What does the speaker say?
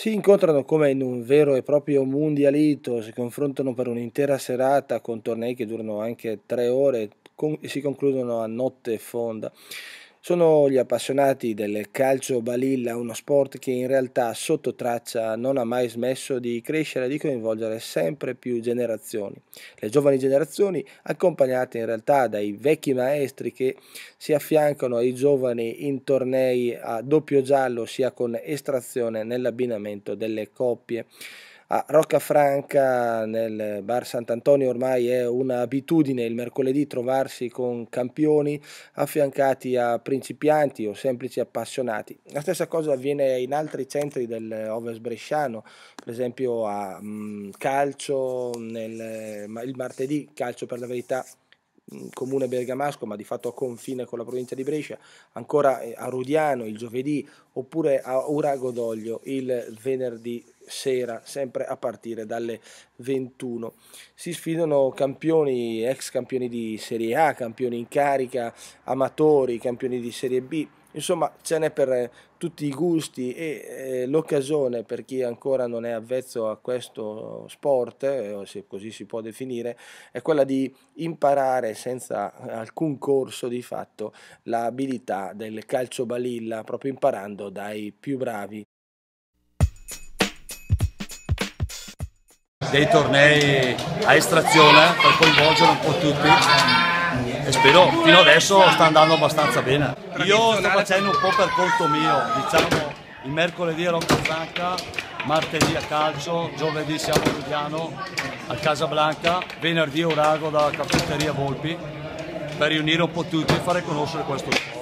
Si incontrano come in un vero e proprio mundialito, si confrontano per un'intera serata con tornei che durano anche tre ore e si concludono a notte fonda. Sono gli appassionati del calcio balilla, uno sport che in realtà sotto traccia non ha mai smesso di crescere e di coinvolgere sempre più generazioni. Le giovani generazioni accompagnate in realtà dai vecchi maestri che si affiancano ai giovani in tornei a doppio giallo sia con estrazione nell'abbinamento delle coppie a Rocca Franca nel bar Sant'Antonio ormai è un'abitudine il mercoledì trovarsi con campioni affiancati a principianti o semplici appassionati. La stessa cosa avviene in altri centri dell'Ovest Bresciano, per esempio a mh, mm, calcio nel, il martedì, calcio per la verità mm, comune bergamasco ma di fatto a confine con la provincia di Brescia, ancora eh, a Rudiano il giovedì oppure a Uragodoglio il venerdì sera, sempre a partire dalle 21. Si sfidano campioni, ex campioni di Serie A, campioni in carica, amatori, campioni di Serie B. Insomma, ce n'è per eh, tutti i gusti e eh, l'occasione per chi ancora non è avvezzo a questo sport, eh, se così si può definire, è quella di imparare senza alcun corso di fatto l'abilità del calcio balilla, proprio imparando dai più bravi dei tornei a estrazione per coinvolgere un po' tutti e spero fino adesso sta andando abbastanza bene. Io sto facendo un po' per conto mio, diciamo il mercoledì a a Zacca, martedì a calcio, giovedì siamo a Ludiano, a Casablanca, venerdì a Urago dalla Caffetteria Volpi per riunire un po' tutti e fare conoscere questo sport.